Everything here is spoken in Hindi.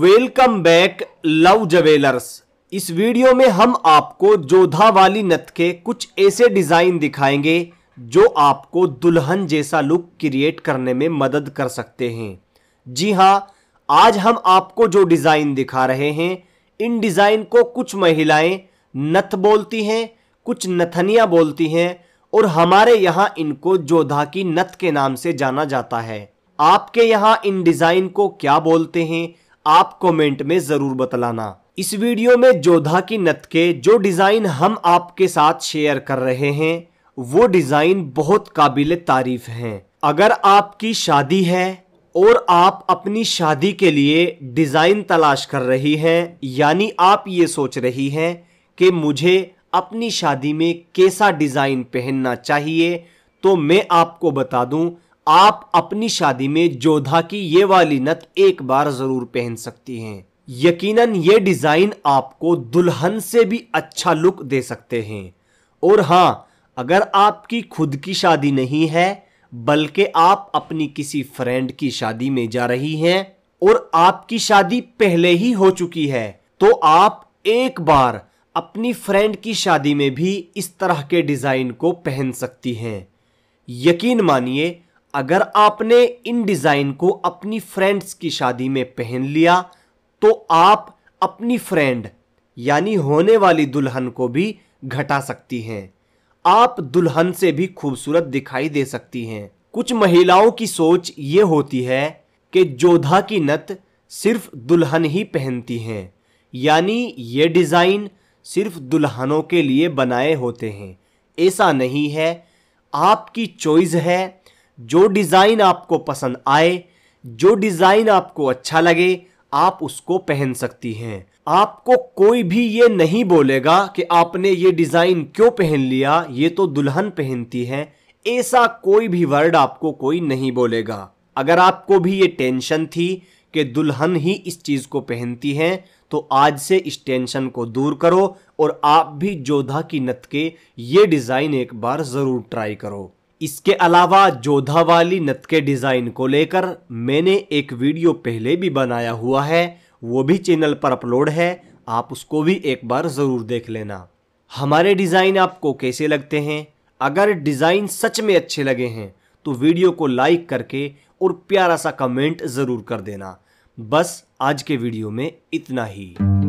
वेलकम बैक लव ज्वेलर्स इस वीडियो में हम आपको जोधा वाली नथ के कुछ ऐसे डिज़ाइन दिखाएंगे जो आपको दुल्हन जैसा लुक क्रिएट करने में मदद कर सकते हैं जी हाँ आज हम आपको जो डिज़ाइन दिखा रहे हैं इन डिज़ाइन को कुछ महिलाएं नथ बोलती हैं कुछ नथनिया बोलती हैं और हमारे यहाँ इनको जोधा की नथ के नाम से जाना जाता है आपके यहाँ इन डिज़ाइन को क्या बोलते हैं आप कमेंट में जरूर बतलाना इस वीडियो में जोधा की नत के जो डिज़ाइन हम आपके साथ शेयर कर रहे हैं वो डिज़ाइन बहुत काबिल तारीफ हैं अगर आपकी शादी है और आप अपनी शादी के लिए डिज़ाइन तलाश कर रही हैं यानी आप ये सोच रही हैं कि मुझे अपनी शादी में कैसा डिज़ाइन पहनना चाहिए तो मैं आपको बता दूं आप अपनी शादी में जोधा की ये वाली नत एक बार जरूर पहन सकती हैं यकीनन ये डिज़ाइन आपको दुल्हन से भी अच्छा लुक दे सकते हैं और हाँ अगर आपकी खुद की शादी नहीं है बल्कि आप अपनी किसी फ्रेंड की शादी में जा रही हैं और आपकी शादी पहले ही हो चुकी है तो आप एक बार अपनी फ्रेंड की शादी में भी इस तरह के डिज़ाइन को पहन सकती हैं यकीन मानिए अगर आपने इन डिज़ाइन को अपनी फ्रेंड्स की शादी में पहन लिया तो आप अपनी फ्रेंड यानी होने वाली दुल्हन को भी घटा सकती हैं आप दुल्हन से भी खूबसूरत दिखाई दे सकती हैं कुछ महिलाओं की सोच ये होती है कि जोधा की नत सिर्फ दुल्हन ही पहनती हैं यानी ये डिज़ाइन सिर्फ दुल्हनों के लिए बनाए होते हैं ऐसा नहीं है आपकी चॉइस है जो डिज़ाइन आपको पसंद आए जो डिज़ाइन आपको अच्छा लगे आप उसको पहन सकती हैं आपको कोई भी ये नहीं बोलेगा कि आपने ये डिज़ाइन क्यों पहन लिया ये तो दुल्हन पहनती है ऐसा कोई भी वर्ड आपको कोई नहीं बोलेगा अगर आपको भी ये टेंशन थी कि दुल्हन ही इस चीज़ को पहनती हैं तो आज से इस टेंशन को दूर करो और आप भी जोधा की नत के ये डिज़ाइन एक बार ज़रूर ट्राई करो इसके अलावा जोधा वाली नत के डिज़ाइन को लेकर मैंने एक वीडियो पहले भी बनाया हुआ है वो भी चैनल पर अपलोड है आप उसको भी एक बार ज़रूर देख लेना हमारे डिज़ाइन आपको कैसे लगते हैं अगर डिज़ाइन सच में अच्छे लगे हैं तो वीडियो को लाइक करके और प्यारा सा कमेंट ज़रूर कर देना बस आज के वीडियो में इतना ही